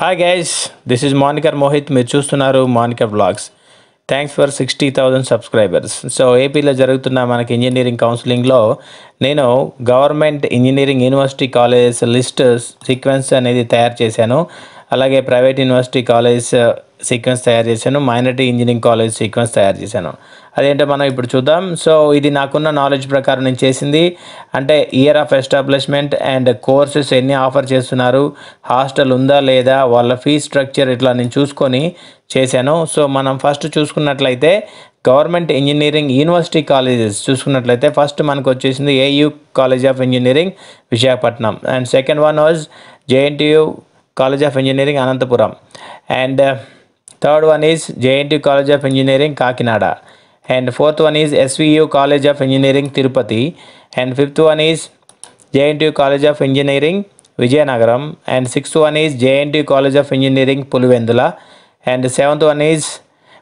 Hi guys this is Manikar Mohit మీరు చూస్తున్నారు Manikar blogs thanks for sixty thousand subscribers so ఏపీలో జరుగుతున్న మనకి ఇంజనీరింగ్ కౌన్సిలింగ్లో నేను government engineering university colleges list sequence అనేది తయారు చేశాను అలాగే private university college uh, sequence తయారు చేశాను మైనార్టీ ఇంజనీరింగ్ కాలేజ్ సీక్వెన్స్ తయారు చేశాను అదేంటో మనం ఇప్పుడు చూద్దాం సో ఇది నాకున్న నాలెడ్జ్ ప్రకారం నేను చేసింది అంటే year of establishment and courses ఎన్ని ఆఫర్ చేస్తున్నారు హాస్టల్ ఉందా లేదా వాళ్ళ ఫీజ్ స్ట్రక్చర్ ఇట్లా నేను చూసుకొని చేశాను సో మనం ఫస్ట్ చూసుకున్నట్లయితే గవర్నమెంట్ ఇంజనీరింగ్ యూనివర్సిటీ కాలేజెస్ చూసుకున్నట్లయితే ఫస్ట్ మనకు వచ్చేసింది AU college of engineering Visakhapatnam and second one was JNTU College of Engineering, Anantapuram. And uh, third one is JNT College of Engineering, Kakinada. And fourth one is SVU College of Engineering, Tirupati. And fifth one is JNT College of Engineering, Vijayanagaram. And sixth one is JNT College of Engineering, Puluvendula. And seventh one is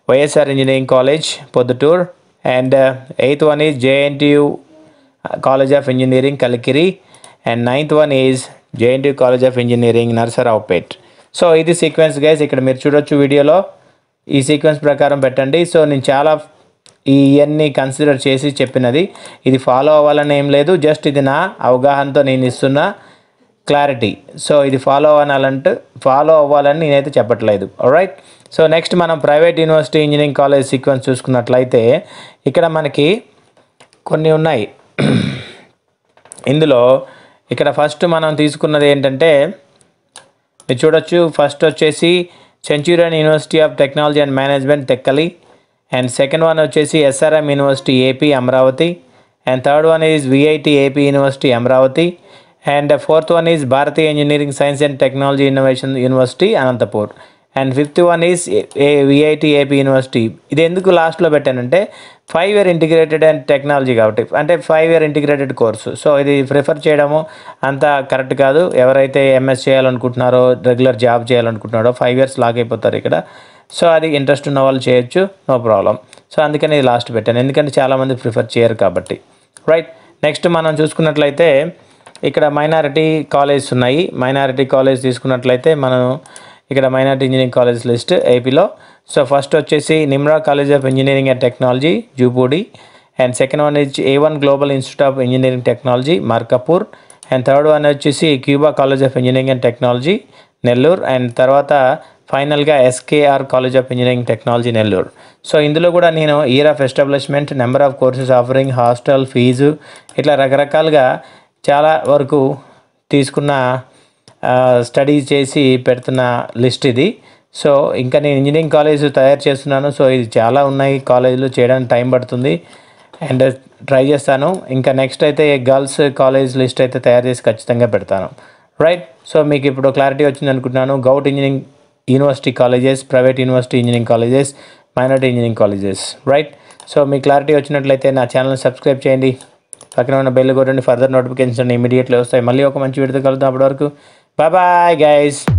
YSR Engineering College, Poduttur. And uh, eighth one is JNTU uh, College of Engineering, Kalakiri. And ninth one is JNT college of engineering Narasaraopet so ఇది sequence guys ఇక్కడ మీరు చూడొచ్చు వీడియోలో ఈ sequence ప్రకారం పెట్టండి so నేను చాలా ఇవన్నీ కన్సిడర్ చేసి చెప్పినది ఇది ఫాలో అవ్వాలని ఏం లేదు జస్ట్ ఇది నా అవగాహనతో నేను ఇస్తున్న క్లారిటీ సో ఇది ఫాలో అవ్వాలంటే ఫాలో అవ్వాలని నేనైతే చెప్పట్లేదు రైట్ సో నెక్స్ట్ మనం private university engineering college sequence చూసుకున్నట్లయితే ఇక్కడ మనకి కొన్ని ఉన్నాయి ఇందులో ఇక్కడ ఫస్ట్ మనం తీసుకున్నది ఏంటంటే మీరు చూడొచ్చు ఫస్ట్ వచ్చేసి Centurion university of technology and management Tekkali and second one వచ్చేసి SRM university AP Amaravati and third one is VIT AP university Amaravati and fourth one is Bharatiya engineering science and technology innovation university Anantapur and fifth one is a VIT AP university ఇది ఎందుకు లాస్ట్లో పెట్టానంటే five year integrated and technology కాబట్టి అంటే five year integrated course so ఇది prefer చేయడము అంత correct కాదు ఎవరైతే ఎంఎస్ చేయాలనుకుంటున్నారో రెగ్యులర్ జాబ్ చేయాలనుకుంటున్నారో ఫైవ్ ఇయర్స్ లాక్ అయిపోతారు ఇక్కడ సో అది ఇంట్రెస్ట్ ఉన్న వాళ్ళు చేయొచ్చు నో ప్రాబ్లం సో అందుకని ఇది లాస్ట్ పెట్టాను ఎందుకంటే చాలామంది ప్రిఫర్ చేయరు కాబట్టి రైట్ నెక్స్ట్ మనం చూసుకున్నట్లయితే ఇక్కడ మైనారిటీ కాలేజెస్ ఉన్నాయి మైనారిటీ కాలేజ్ తీసుకున్నట్లయితే మనం ఇక్కడ మైనార్టీ ఇంజనీరింగ్ కాలేజ్ లిస్ట్ ఏపీలో సో ఫస్ట్ వచ్చేసి Nimra college of engineering and technology Jupudi and second one is A one global institute of engineering technology Markapur and third one వచ్చేసి Quba college of engineering and technology Nellore and తర్వాత ఫైనల్గా SKR college of engineering technology Nellore so ఇందులో కూడా నేను year of establishment number of courses offering hostel fee ఇట్లా రకరకాలుగా చాలా వరకు తీసుకున్న స్టడీ చేసి పెడుతున్న లిస్ట్ ఇది సో ఇంకా నేను ఇంజనీరింగ్ కాలేజ్ తయారు చేస్తున్నాను సో ఇది చాలా ఉన్నాయి కాలేజీలు చేయడానికి టైం పడుతుంది అండ్ ట్రై uh, చేస్తాను ఇంకా నెక్స్ట్ అయితే గర్ల్స్ కాలేజ్ లిస్ట్ అయితే తయారు చేసి ఖచ్చితంగా పెడతాను రైట్ సో మీకు ఇప్పుడు క్లారిటీ వచ్చింది అనుకుంటున్నాను govt engineering university colleges private university engineering colleges minority engineering colleges right so మీకు క్లారిటీ వచ్చినట్లయితే నా ఛానల్ని సబ్స్క్రైబ్ చేయండి పక్కన ఉన్న బెల్ కొట్టండి ఫర్దర్ నోటిఫికేషన్ ఇమీడియట్లీ వస్తాయి మళ్ళీ ఒక మంచి విడుదల కలుగుతాం అప్పటివరకు వరకు Bye bye, guys.